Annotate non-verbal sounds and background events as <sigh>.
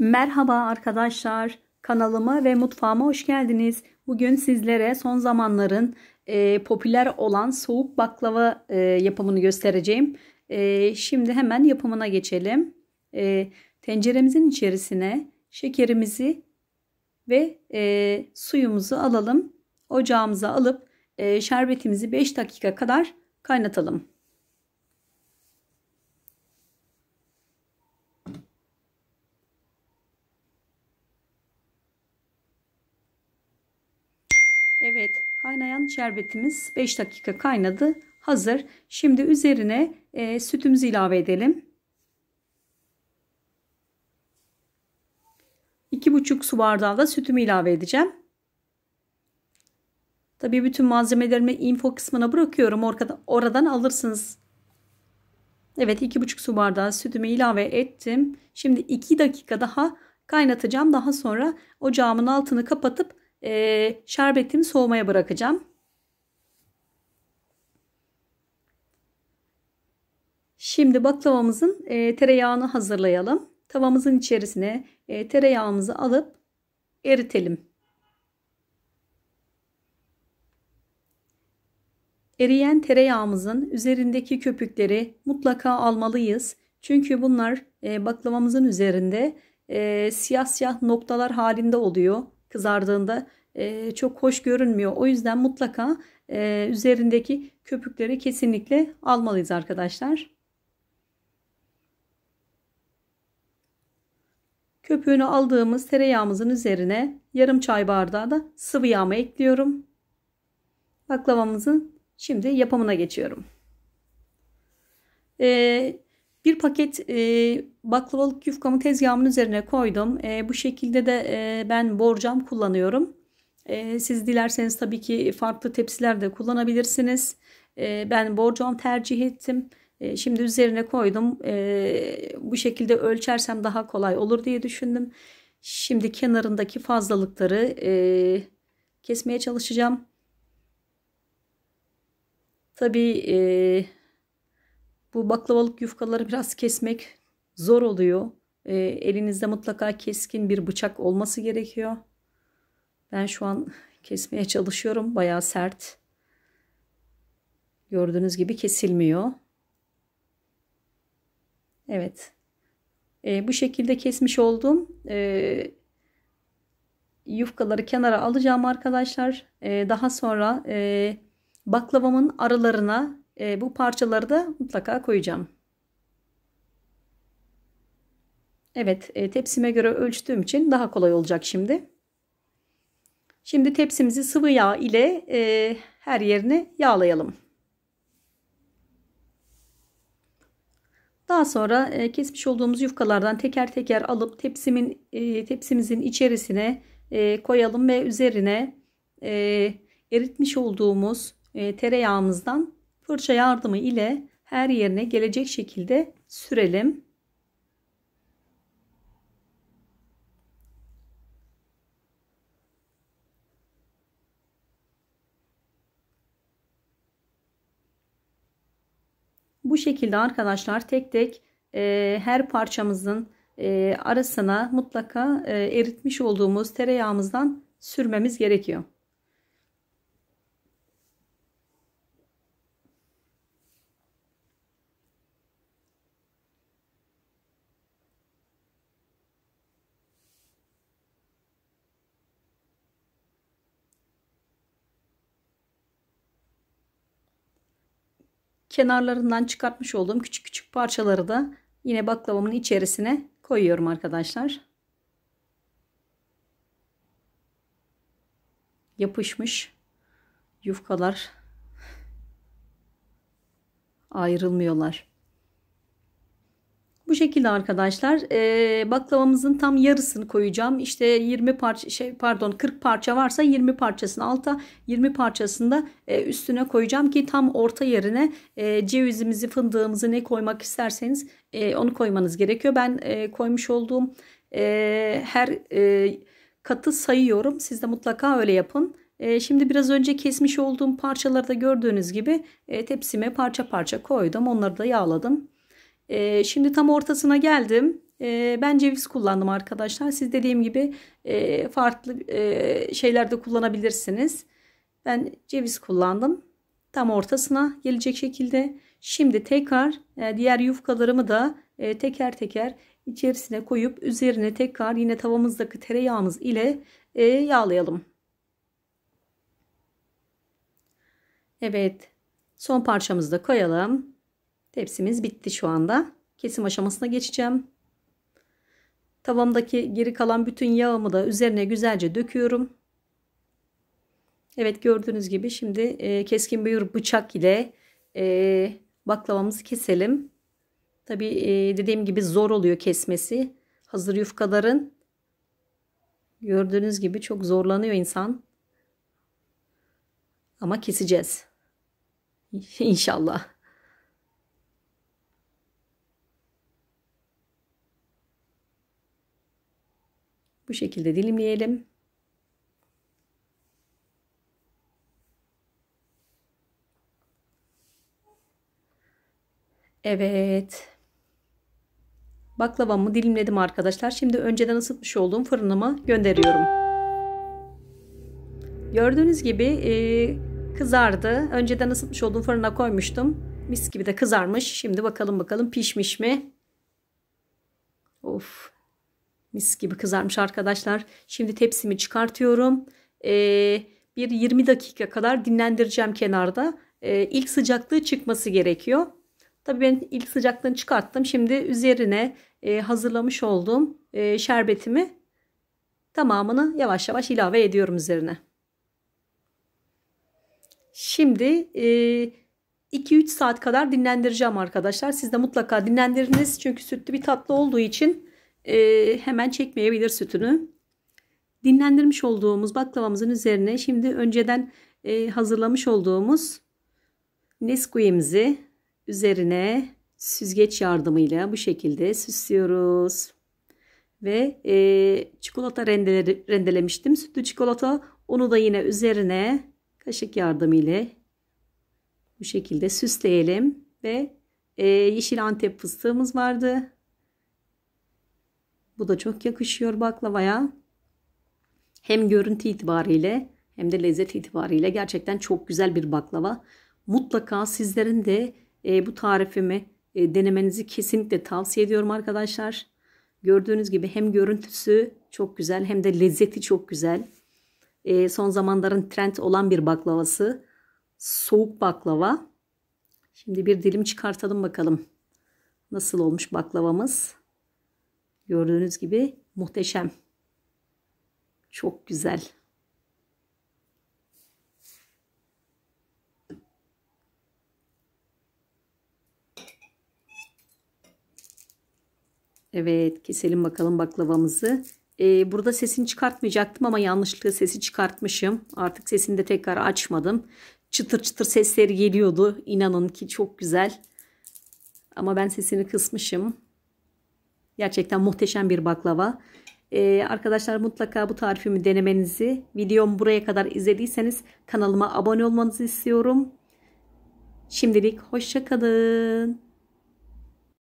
Merhaba arkadaşlar. Kanalıma ve mutfağıma hoş geldiniz. Bugün sizlere son zamanların e, popüler olan soğuk baklava e, yapımını göstereceğim. E, şimdi hemen yapımına geçelim. E, tenceremizin içerisine şekerimizi ve e, suyumuzu alalım. Ocağımıza alıp e, şerbetimizi 5 dakika kadar kaynatalım. Evet kaynayan şerbetimiz 5 dakika kaynadı. Hazır. Şimdi üzerine e, sütümüzü ilave edelim. 2,5 su bardağı da sütümü ilave edeceğim. Tabii bütün malzemelerimi info kısmına bırakıyorum. Oradan, oradan alırsınız. Evet 2,5 su bardağı sütümü ilave ettim. Şimdi 2 dakika daha kaynatacağım. Daha sonra ocağımın altını kapatıp e, şerbetimi soğumaya bırakacağım. Şimdi baklavamızın e, tereyağını hazırlayalım. Tavamızın içerisine e, tereyağımızı alıp eritelim. Eriyen tereyağımızın üzerindeki köpükleri mutlaka almalıyız. Çünkü bunlar e, baklavamızın üzerinde e, siyah siyah noktalar halinde oluyor kızardığında e, çok hoş görünmüyor. O yüzden mutlaka e, üzerindeki köpükleri kesinlikle almalıyız arkadaşlar. Köpüğünü aldığımız tereyağımızın üzerine yarım çay bardağı da sıvı yağımı ekliyorum. Baklavamızın şimdi yapımına geçiyorum. Ee, bir paket e, baklavalık yufkamı tezgahımın üzerine koydum. E, bu şekilde de e, ben borcam kullanıyorum. E, siz dilerseniz tabii ki farklı tepsiler de kullanabilirsiniz. E, ben borcam tercih ettim. E, şimdi üzerine koydum. E, bu şekilde ölçersem daha kolay olur diye düşündüm. Şimdi kenarındaki fazlalıkları e, kesmeye çalışacağım. Tabii e, bu baklavalık yufkaları biraz kesmek zor oluyor. E, elinizde mutlaka keskin bir bıçak olması gerekiyor. Ben şu an kesmeye çalışıyorum. Bayağı sert. Gördüğünüz gibi kesilmiyor. Evet. E, bu şekilde kesmiş oldum. E, yufkaları kenara alacağım arkadaşlar. E, daha sonra e, baklavamın aralarına e, bu parçaları da mutlaka koyacağım. Evet e, tepsime göre ölçtüğüm için daha kolay olacak şimdi. Şimdi tepsimizi sıvı yağ ile e, her yerini yağlayalım. Daha sonra e, kesmiş olduğumuz yufkalardan teker teker alıp tepsimin e, tepsimizin içerisine e, koyalım ve üzerine e, eritmiş olduğumuz e, tereyağımızdan Fırça yardımı ile her yerine gelecek şekilde sürelim. Bu şekilde arkadaşlar tek tek e, her parçamızın e, arasına mutlaka e, eritmiş olduğumuz tereyağımızdan sürmemiz gerekiyor. kenarlarından çıkartmış olduğum küçük küçük parçaları da yine baklavamın içerisine koyuyorum arkadaşlar. Yapışmış yufkalar ayrılmıyorlar. Bu şekilde arkadaşlar e, baklavamızın tam yarısını koyacağım. İşte 20 parça şey pardon 40 parça varsa 20 parçasını alta 20 parçasını da e, üstüne koyacağım ki tam orta yerine e, cevizimizi fındığımızı ne koymak isterseniz e, onu koymanız gerekiyor. Ben e, koymuş olduğum e, her e, katı sayıyorum. Siz de mutlaka öyle yapın. E, şimdi biraz önce kesmiş olduğum parçaları da gördüğünüz gibi e, tepsime parça parça koydum. Onları da yağladım. E, şimdi tam ortasına geldim. E, ben ceviz kullandım arkadaşlar. Siz dediğim gibi e, farklı e, şeylerde kullanabilirsiniz. Ben ceviz kullandım. Tam ortasına gelecek şekilde. Şimdi tekrar e, diğer yufkalarımı da e, teker teker içerisine koyup üzerine tekrar yine tavamızdaki tereyağımız ile e, yağlayalım. Evet. Son parçamızı da koyalım. Tepsimiz bitti şu anda. Kesim aşamasına geçeceğim. Tavamdaki geri kalan bütün yağımı da üzerine güzelce döküyorum. Evet gördüğünüz gibi şimdi e, keskin bir bıçak ile e, baklavamızı keselim. Tabi e, dediğim gibi zor oluyor kesmesi. Hazır yufkaların gördüğünüz gibi çok zorlanıyor insan. Ama keseceğiz. <laughs> İnşallah. Bu şekilde dilimleyelim. Evet. Baklavamı dilimledim arkadaşlar. Şimdi önceden ısıtmış olduğum fırınıma gönderiyorum. Gördüğünüz gibi e, kızardı. Önceden ısıtmış olduğum fırına koymuştum. Mis gibi de kızarmış. Şimdi bakalım bakalım pişmiş mi? Of Mis gibi kızarmış arkadaşlar. Şimdi tepsimi çıkartıyorum. Ee, bir 20 dakika kadar dinlendireceğim kenarda. Ee, ilk sıcaklığı çıkması gerekiyor. Tabii ben ilk sıcaklığını çıkarttım. Şimdi üzerine e, hazırlamış olduğum e, şerbetimi tamamını yavaş yavaş ilave ediyorum üzerine. Şimdi e, 2-3 saat kadar dinlendireceğim arkadaşlar. Siz de mutlaka dinlendiriniz. Çünkü sütlü bir tatlı olduğu için e, hemen çekmeyebilir sütünü. Dinlendirmiş olduğumuz baklavamızın üzerine şimdi önceden e, hazırlamış olduğumuz Nesquik'imizi üzerine süzgeç yardımıyla bu şekilde süslüyoruz. Ve e, çikolata rendeleri, rendelemiştim. Sütlü çikolata onu da yine üzerine kaşık yardımıyla bu şekilde süsleyelim. Ve e, yeşil antep fıstığımız vardı. Bu da çok yakışıyor baklavaya. Hem görüntü itibariyle hem de lezzet itibariyle gerçekten çok güzel bir baklava. Mutlaka sizlerin de e, bu tarifimi e, denemenizi kesinlikle tavsiye ediyorum arkadaşlar. Gördüğünüz gibi hem görüntüsü çok güzel hem de lezzeti çok güzel. E, son zamanların trend olan bir baklavası. Soğuk baklava. Şimdi bir dilim çıkartalım bakalım. Nasıl olmuş baklavamız? Gördüğünüz gibi muhteşem. Çok güzel. Evet keselim bakalım baklavamızı. Ee, burada sesini çıkartmayacaktım ama yanlışlıkla sesi çıkartmışım. Artık sesini de tekrar açmadım. Çıtır çıtır sesleri geliyordu. İnanın ki çok güzel. Ama ben sesini kısmışım. Gerçekten muhteşem bir baklava. Ee, arkadaşlar mutlaka bu tarifimi denemenizi, videomu buraya kadar izlediyseniz kanalıma abone olmanızı istiyorum. Şimdilik hoşçakalın.